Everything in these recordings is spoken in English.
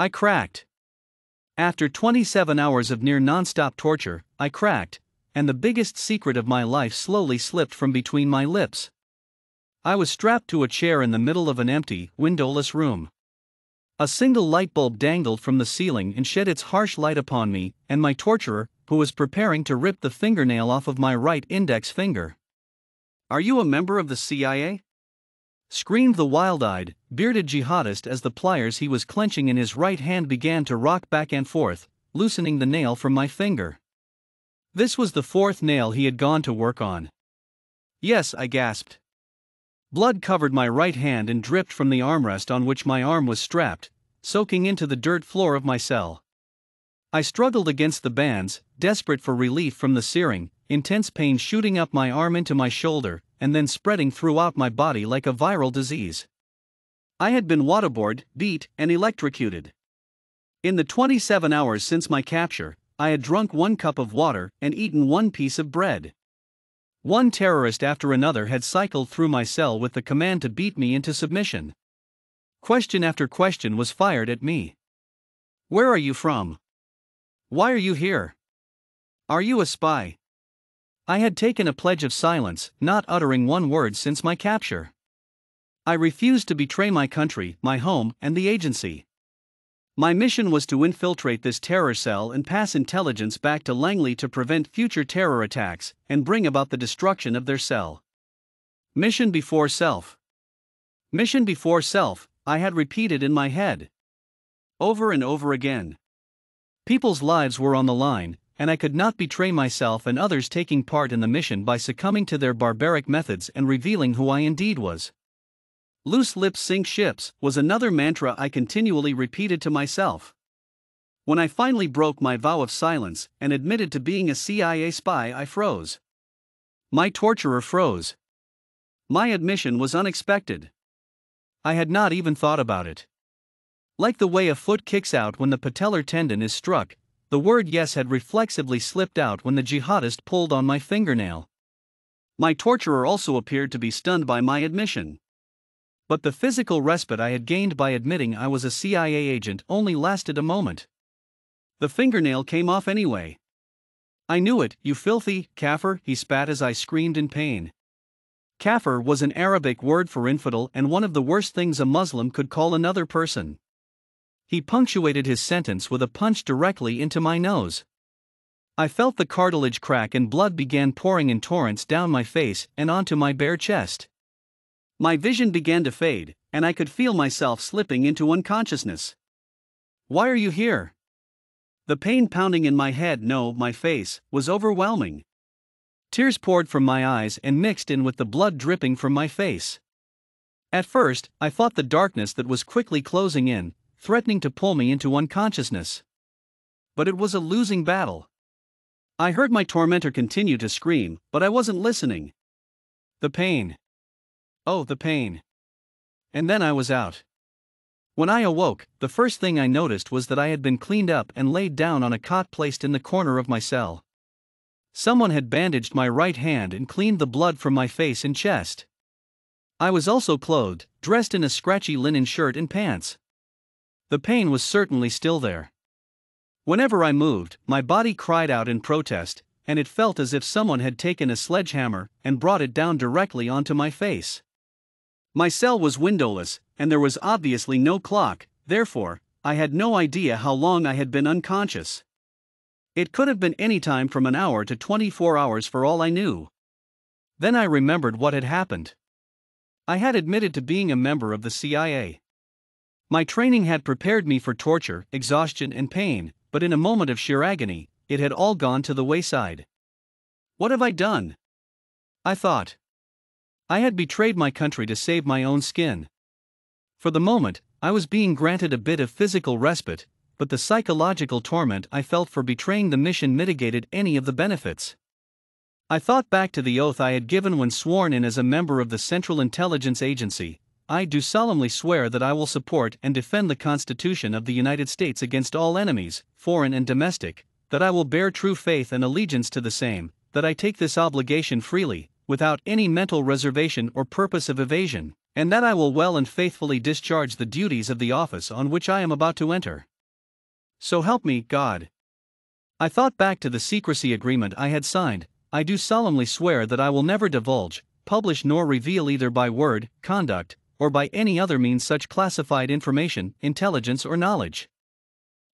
I cracked. After 27 hours of near nonstop torture, I cracked, and the biggest secret of my life slowly slipped from between my lips. I was strapped to a chair in the middle of an empty, windowless room. A single light bulb dangled from the ceiling and shed its harsh light upon me and my torturer, who was preparing to rip the fingernail off of my right index finger. Are you a member of the CIA? screamed the wild eyed, bearded jihadist as the pliers he was clenching in his right hand began to rock back and forth, loosening the nail from my finger. This was the fourth nail he had gone to work on. Yes, I gasped. Blood covered my right hand and dripped from the armrest on which my arm was strapped, soaking into the dirt floor of my cell. I struggled against the bands, desperate for relief from the searing, intense pain shooting up my arm into my shoulder, and then spreading throughout my body like a viral disease. I had been waterboarded, beat, and electrocuted. In the 27 hours since my capture, I had drunk one cup of water and eaten one piece of bread. One terrorist after another had cycled through my cell with the command to beat me into submission. Question after question was fired at me Where are you from? Why are you here? Are you a spy? I had taken a pledge of silence, not uttering one word since my capture. I refused to betray my country, my home, and the agency. My mission was to infiltrate this terror cell and pass intelligence back to Langley to prevent future terror attacks and bring about the destruction of their cell. Mission before self. Mission before self, I had repeated in my head. Over and over again. People's lives were on the line, and I could not betray myself and others taking part in the mission by succumbing to their barbaric methods and revealing who I indeed was. Loose lips sink ships was another mantra I continually repeated to myself. When I finally broke my vow of silence and admitted to being a CIA spy, I froze. My torturer froze. My admission was unexpected. I had not even thought about it. Like the way a foot kicks out when the patellar tendon is struck, the word yes had reflexively slipped out when the jihadist pulled on my fingernail. My torturer also appeared to be stunned by my admission. But the physical respite I had gained by admitting I was a CIA agent only lasted a moment. The fingernail came off anyway. I knew it, you filthy, kafir, he spat as I screamed in pain. Kafir was an Arabic word for infidel and one of the worst things a Muslim could call another person. He punctuated his sentence with a punch directly into my nose. I felt the cartilage crack and blood began pouring in torrents down my face and onto my bare chest. My vision began to fade, and I could feel myself slipping into unconsciousness. Why are you here? The pain pounding in my head, no, my face, was overwhelming. Tears poured from my eyes and mixed in with the blood dripping from my face. At first, I thought the darkness that was quickly closing in threatening to pull me into unconsciousness. But it was a losing battle. I heard my tormentor continue to scream, but I wasn't listening. The pain. Oh, the pain. And then I was out. When I awoke, the first thing I noticed was that I had been cleaned up and laid down on a cot placed in the corner of my cell. Someone had bandaged my right hand and cleaned the blood from my face and chest. I was also clothed, dressed in a scratchy linen shirt and pants. The pain was certainly still there. Whenever I moved, my body cried out in protest, and it felt as if someone had taken a sledgehammer and brought it down directly onto my face. My cell was windowless, and there was obviously no clock, therefore, I had no idea how long I had been unconscious. It could have been any time from an hour to 24 hours for all I knew. Then I remembered what had happened. I had admitted to being a member of the CIA. My training had prepared me for torture, exhaustion, and pain, but in a moment of sheer agony, it had all gone to the wayside. What have I done? I thought. I had betrayed my country to save my own skin. For the moment, I was being granted a bit of physical respite, but the psychological torment I felt for betraying the mission mitigated any of the benefits. I thought back to the oath I had given when sworn in as a member of the Central Intelligence Agency, I do solemnly swear that I will support and defend the Constitution of the United States against all enemies, foreign and domestic, that I will bear true faith and allegiance to the same, that I take this obligation freely, without any mental reservation or purpose of evasion, and that I will well and faithfully discharge the duties of the office on which I am about to enter. So help me, God. I thought back to the secrecy agreement I had signed, I do solemnly swear that I will never divulge, publish, nor reveal either by word, conduct, or by any other means such classified information, intelligence, or knowledge.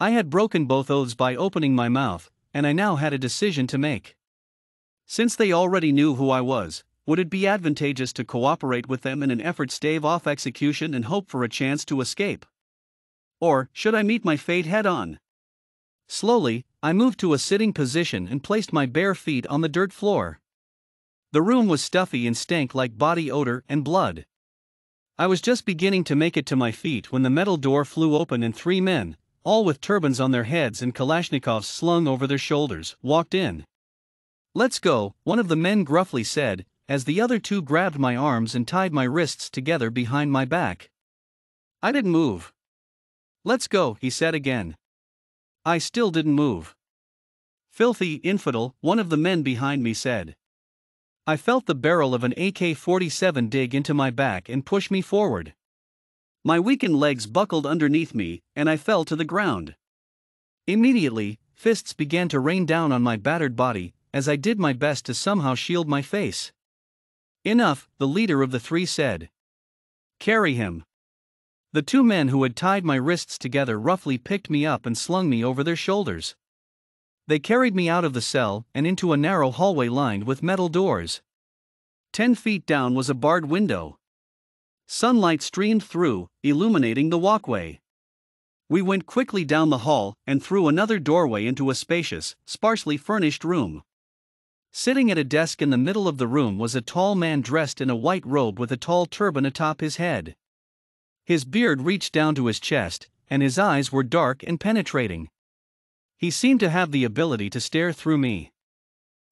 I had broken both oaths by opening my mouth, and I now had a decision to make. Since they already knew who I was, would it be advantageous to cooperate with them in an effort to stave off execution and hope for a chance to escape? Or should I meet my fate head on? Slowly, I moved to a sitting position and placed my bare feet on the dirt floor. The room was stuffy and stank like body odor and blood. I was just beginning to make it to my feet when the metal door flew open and three men, all with turbans on their heads and Kalashnikovs slung over their shoulders, walked in. Let's go, one of the men gruffly said, as the other two grabbed my arms and tied my wrists together behind my back. I didn't move. Let's go, he said again. I still didn't move. Filthy infidel, one of the men behind me said. I felt the barrel of an AK 47 dig into my back and push me forward. My weakened legs buckled underneath me, and I fell to the ground. Immediately, fists began to rain down on my battered body, as I did my best to somehow shield my face. Enough, the leader of the three said. Carry him. The two men who had tied my wrists together roughly picked me up and slung me over their shoulders. They carried me out of the cell and into a narrow hallway lined with metal doors. Ten feet down was a barred window. Sunlight streamed through, illuminating the walkway. We went quickly down the hall and through another doorway into a spacious, sparsely furnished room. Sitting at a desk in the middle of the room was a tall man dressed in a white robe with a tall turban atop his head. His beard reached down to his chest, and his eyes were dark and penetrating. He seemed to have the ability to stare through me.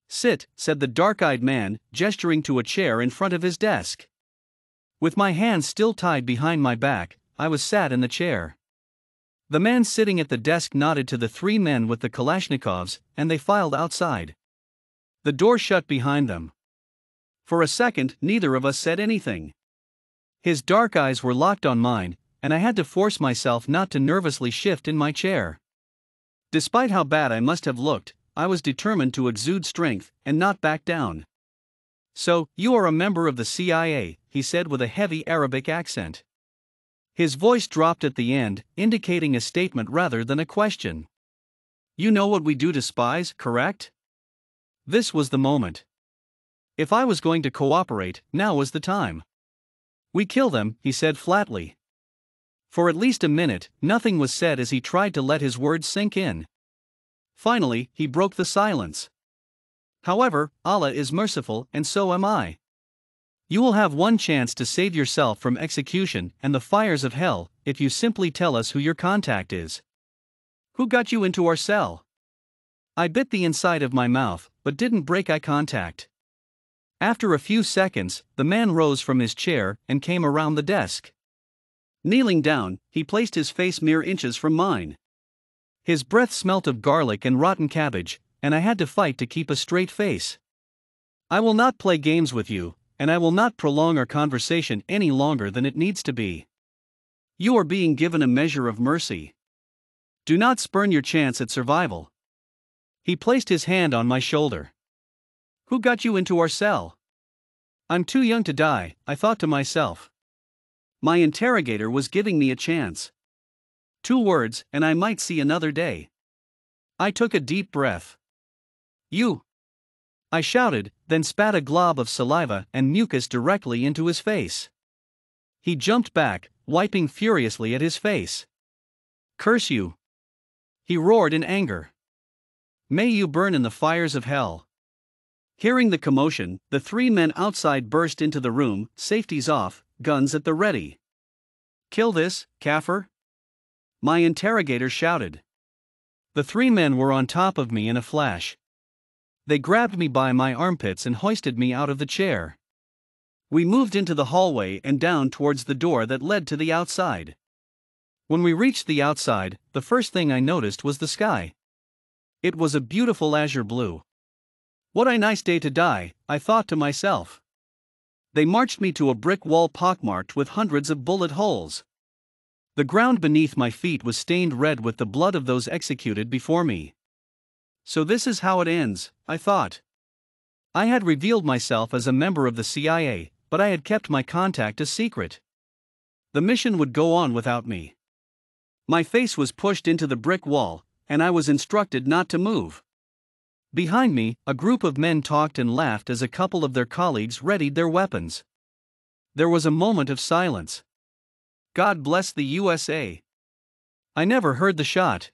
Sit, said the dark eyed man, gesturing to a chair in front of his desk. With my hands still tied behind my back, I was sat in the chair. The man sitting at the desk nodded to the three men with the Kalashnikovs, and they filed outside. The door shut behind them. For a second, neither of us said anything. His dark eyes were locked on mine, and I had to force myself not to nervously shift in my chair. Despite how bad I must have looked, I was determined to exude strength and not back down. So, you are a member of the CIA, he said with a heavy Arabic accent. His voice dropped at the end, indicating a statement rather than a question. You know what we do to spies, correct? This was the moment. If I was going to cooperate, now was the time. We kill them, he said flatly. For at least a minute, nothing was said as he tried to let his words sink in. Finally, he broke the silence. However, Allah is merciful, and so am I. You will have one chance to save yourself from execution and the fires of hell if you simply tell us who your contact is. Who got you into our cell? I bit the inside of my mouth, but didn't break eye contact. After a few seconds, the man rose from his chair and came around the desk. Kneeling down, he placed his face mere inches from mine. His breath smelt of garlic and rotten cabbage, and I had to fight to keep a straight face. I will not play games with you, and I will not prolong our conversation any longer than it needs to be. You are being given a measure of mercy. Do not spurn your chance at survival. He placed his hand on my shoulder. Who got you into our cell? I'm too young to die, I thought to myself. My interrogator was giving me a chance. Two words, and I might see another day. I took a deep breath. You! I shouted, then spat a glob of saliva and mucus directly into his face. He jumped back, wiping furiously at his face. Curse you! He roared in anger. May you burn in the fires of hell. Hearing the commotion, the three men outside burst into the room, safeties off, guns at the ready. Kill this, Kaffir? My interrogator shouted. The three men were on top of me in a flash. They grabbed me by my armpits and hoisted me out of the chair. We moved into the hallway and down towards the door that led to the outside. When we reached the outside, the first thing I noticed was the sky. It was a beautiful azure blue. What a nice day to die, I thought to myself they marched me to a brick wall pockmarked with hundreds of bullet holes. The ground beneath my feet was stained red with the blood of those executed before me. So this is how it ends, I thought. I had revealed myself as a member of the CIA, but I had kept my contact a secret. The mission would go on without me. My face was pushed into the brick wall, and I was instructed not to move. Behind me, a group of men talked and laughed as a couple of their colleagues readied their weapons. There was a moment of silence. God bless the USA. I never heard the shot.